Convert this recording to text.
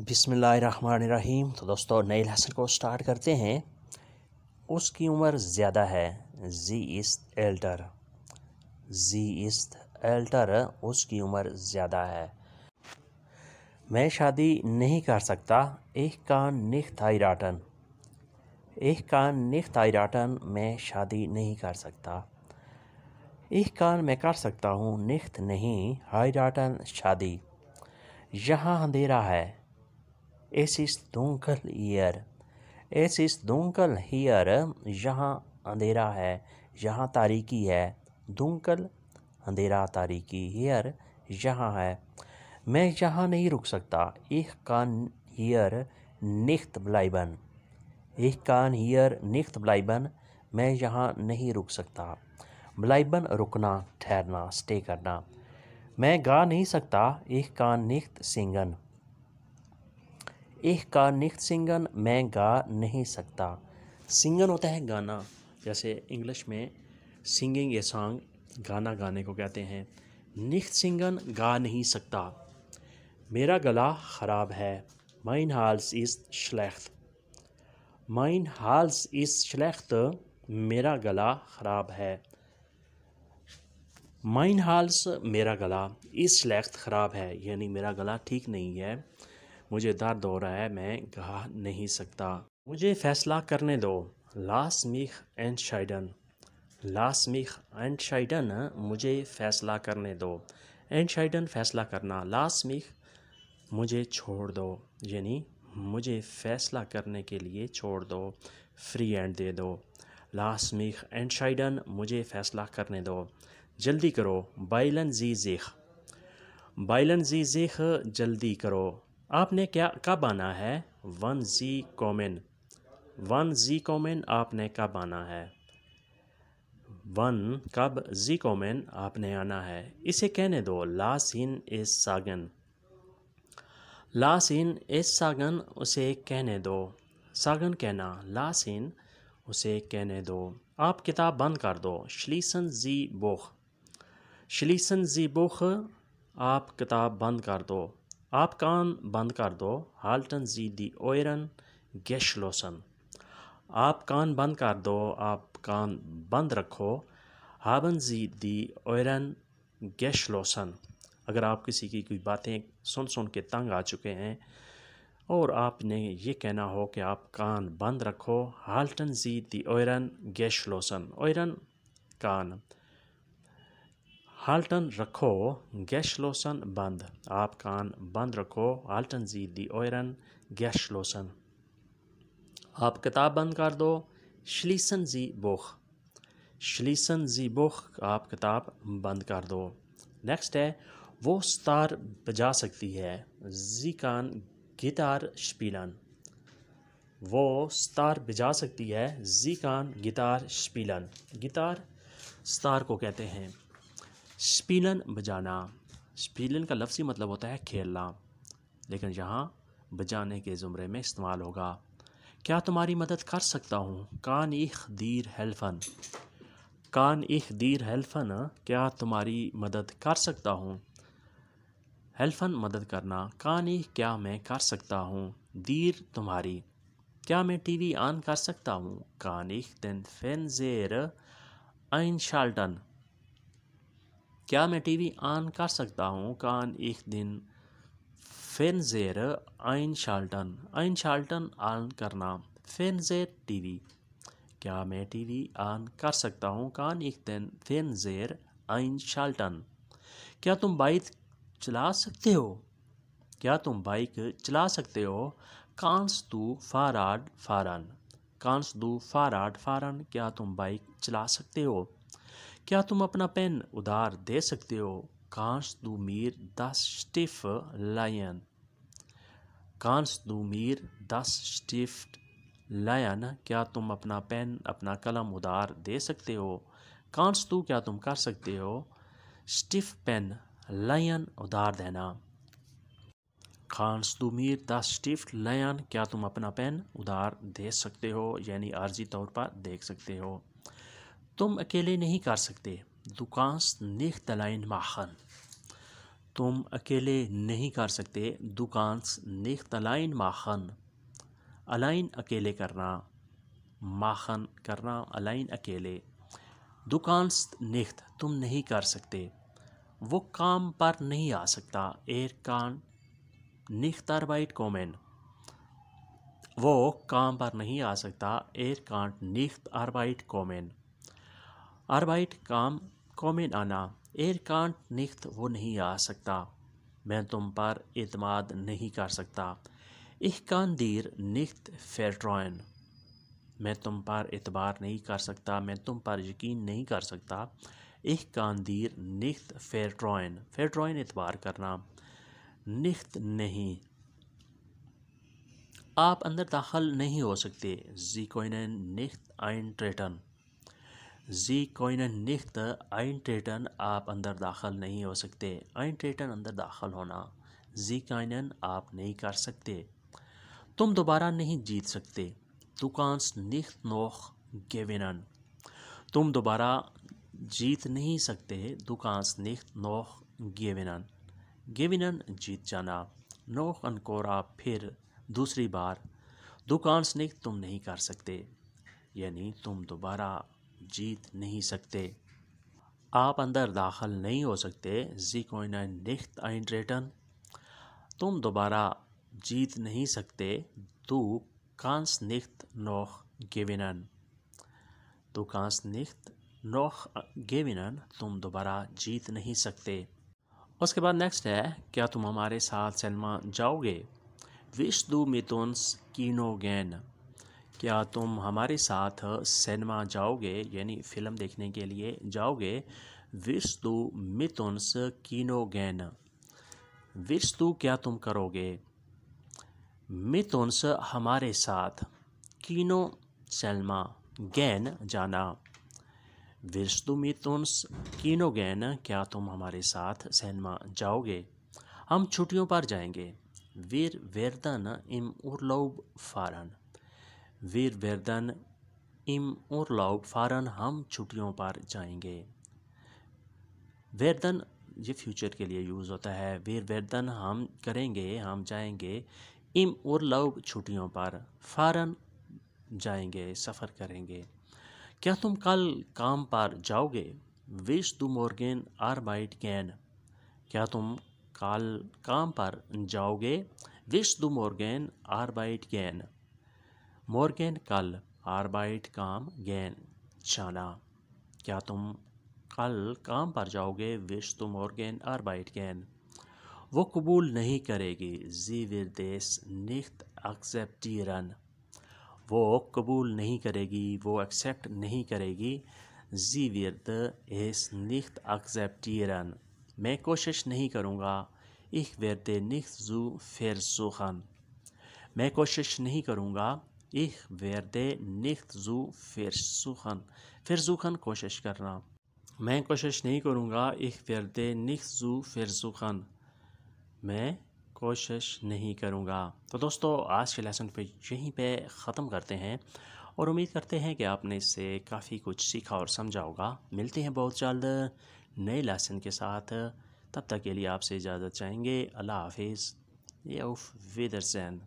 बिसमीम तो दोस्तों नए लहसन को स्टार्ट करते हैं उसकी उम्र ज़्यादा है जी इस्त एल्टर जी इस्त एल्टर उसकी उम्र ज़्यादा है मैं शादी नहीं कर सकता एक कान निख थायराटन एक कान निख थायराटन मैं शादी नहीं कर सकता एक कान मैं कर सकता हूँ निख्त नहीं हाईराटन शादी यहाँ अंधेरा है Es इस दुंकल hier. Es इस दुंकल हीयर यहाँ अंधेरा है यहाँ तारीकी है दुंकल अंधेरा तारीकी हेयर यहाँ है मैं यहाँ नहीं रुक सकता एक कान हीयर निख्त ब्लाइबन एक कान हीयर निख्त ब्लाइबन मैं यहाँ नहीं रुक सकता ब्लाइबन रुकना ठहरना स्टे करना मैं गा नहीं सकता एक कान निख्त सिंगन एह का निख सिंगन मैं गा नहीं सकता सिंगन होता है गाना जैसे इंग्लिश में सिंगिंग ए सॉन्ग गाना गाने को कहते हैं निख सिंगन गा नहीं सकता मेरा गला ख़राब है माइन हाल्स इस शलेख्त माइन हाल्स इस शलेख्त मेरा गला ख़राब है माइन हाल्स मेरा गला इस शलेख्त ख़राब है यानी मेरा गला ठीक नहीं है मुझे दर्द हो रहा है मैं गा नहीं सकता मुझे फैसला करने दो लास मिख एंड शाइडन लास मिख एंड शाइडन मुझे फैसला करने दो एंड शाइडन फैसला करना लास मिख मुझे छोड़ दो यानी मुझे फैसला करने के लिए छोड़ दो फ्री एंड दे दो लास मिख एंड शाइडन मुझे फैसला करने दो जल्दी करो बाइलन जी जेख बाइलन जी जेख जल्दी करो आपने क्या कब आना है वन जी कॉमिन वन जी कॉमिन आपने कब आना है वन कब जी कॉमिन आपने आना है इसे कहने दो लासिन इस सागन लासिन इस सागन उसे कहने दो सागन कहना लासिन उसे कहने दो आप किताब बंद कर दो श्लीसन जी बोख श्लीसन जी बोख आप किताब बंद कर दो आप कान बंद कर दो हाल्टन जी दी ओयरन गेशलोसन आप कान बंद कर दो आप कान बंद रखो हाबन जी दी ओयरन गेशलोसन अगर आप किसी की कोई बातें सुन सुन के तंग आ चुके हैं और आपने ये कहना हो कि आप कान बंद रखो हाल्टन जी दी ओयरन गेशलोसन ओयरन कान हाल्टन रखो गैश लोसन बंद आप कान बंद रखो हाल्टन जी दी ओयरन लोसन आप किताब बंद कर दो शलीसन जी बोख शलीसन जी बोख आप किताब बंद कर दो नेक्स्ट है वो सितार बजा सकती है जी कान गिटार शपीलन वो सितार बजा सकती है जी कान गिटार शपीलन गिटार सितार को कहते हैं स्पीलन बजाना स्पीलन का ही मतलब होता है खेलना लेकिन यहाँ बजाने के ज़ुमरे में इस्तेमाल होगा क्या तुम्हारी मदद कर सकता हूँ कान इख दीर हेल्फन कान इख दीर हेल्फन क्या तुम्हारी मदद कर सकता हूँ हेल्फन मदद करना कान इख क्या मैं कर सकता हूँ दीर तुम्हारी क्या मैं टीवी ऑन कर सकता हूँ कान इख दिन फेन जेर आइन शाल्टन क्या मैं टीवी ऑन कर सकता हूँ कान एक दिन फेनजेर आइन शाल्टन आइन शाल्टन ऑन करना फेनजेर टीवी क्या मैं टीवी ऑन कर सकता हूँ कान एक दिन फेनजेर आइन शाल्टन क्या तुम बाइक चला सकते हो क्या तुम बाइक चला सकते हो कांस तू फाराड फारन कांस दू फाराड फारन क्या तुम बाइक चला सकते हो क्या तुम अपना पेन उधार दे सकते हो कांस दू मीर दस स्टिफ लायन कांस दू मीर दस स्टिफ्ट लायन क्या तुम अपना पेन अपना कलम उधार दे सकते हो कांस तू क्या तुम कर सकते हो स्टिफ पेन लायन उधार देना खांस दुमीर द स्टिफ लयन क्या तुम अपना पेन उधार दे सकते हो यानी आर्जी तौर पर देख सकते हो तुम अकेले नहीं कर सकते दुकानस नेख तलाइन माखन तुम अकेले नहीं कर सकते दुकानस नेख तलाइन माखन अलाइन अकेले करना माखन करना अलाइन अकेले दुकांस निख्त तुम नहीं कर सकते वो काम पर नहीं आ सकता एर कान निख्तारबाइट कॉमेन वो काम पर नहीं आ सकता एर कांट निख्त आरबाइट कॉमेन आरबाइट काम कॉमिन आना एर कांट निख्त वो नहीं आ सकता मैं तुम पर एतमाद नहीं कर सकता इह कान दीर निख्त फेट्रॉयन मैं तुम पर एतबार नहीं कर सकता मैं तुम पर यकीन नहीं कर सकता इह कान दीर निख्त फेट्रॉयन फेट्रॉयन एतबार करना निख्त नहीं आप अंदर दाखिल नहीं हो सकते जी कोइन निख्त आइन ट्रेटन जी कोइन निख्त आइन ट्रेटन आप अंदर दाखिल नहीं हो सकते आइन ट्रेटन अंदर दाखिल होना जी काइनन आप नहीं कर सकते तुम दोबारा नहीं जीत सकते तुकांस निख्त नोख गेविन तुम दोबारा जीत नहीं सकते दुकांस निख्त नोख गेविन गेविन जीत जाना नोख अनकोरा फिर दूसरी बार दुकान स्निक तुम नहीं कर सकते यानी तुम दोबारा जीत नहीं सकते आप अंदर दाखिल नहीं हो सकते जी को निख्त आइंट्रेटन तुम दोबारा जीत नहीं सकते तू कांस निख्त नोख गेविनन तो कांस निख्त नोख गेविनन तुम दोबारा जीत नहीं सकते उसके बाद नेक्स्ट है क्या तुम हमारे साथ सिनेमा जाओगे विश दू मितुन्स कीनो गैन क्या तुम हमारे साथ सिनेमा जाओगे यानी फिल्म देखने के लिए जाओगे विस्तु मितुंस कीनोगेन विस्तु क्या तुम करोगे मितुंस हमारे साथ कीनो सिनेमा गैन जाना विस्तु मितुंस गैन क्या तुम हमारे साथ सिनेमा जाओगे हम छुट्टियों पर जाएंगे वीर वेरदन इम उर्लोब फारन वीर वेरदन इम और लाउड फारन हम छुट्टियों पर जाएंगे वेरदन ये फ्यूचर के लिए यूज़ होता है वीर वेरदन हम करेंगे हम जाएंगे इम और लाउड छुट्टियों पर फारन जाएंगे सफ़र करेंगे क्या तुम कल काम पर जाओगे विश दू मोरगेन आर बाइट गैन क्या तुम कल काम पर जाओगे विश दू मोरगेन आर माइट गैन मोरगेन कल आरबाइट काम गेन जाना क्या तुम कल काम पर जाओगे विश तुम तो मोरगेन आरबाइट गेन वो कबूल नहीं करेगी जी विर देस निख्त एक्सेप्टीरन वो कबूल नहीं करेगी वो एक्सेप्ट नहीं करेगी जी विरद एस निख्त एक्सेप्टीरन मैं कोशिश नहीं करूँगा इख विरद निख जू फिर सुखन मैं कोशिश नहीं करूँगा Ich werde nicht zu versuchen. Versuchen कोशिश करना मैं कोशिश नहीं करूँगा Ich werde nicht zu versuchen. मैं कोशिश नहीं करूँगा तो दोस्तों आज के लेसन पे यहीं पे ख़त्म करते हैं और उम्मीद करते हैं कि आपने इससे काफ़ी कुछ सीखा और समझा होगा मिलते हैं बहुत जल्द नए लेसन के साथ तब तक के लिए आपसे इजाज़त चाहेंगे अल्लाह हाफिज़ ये उफ वेदर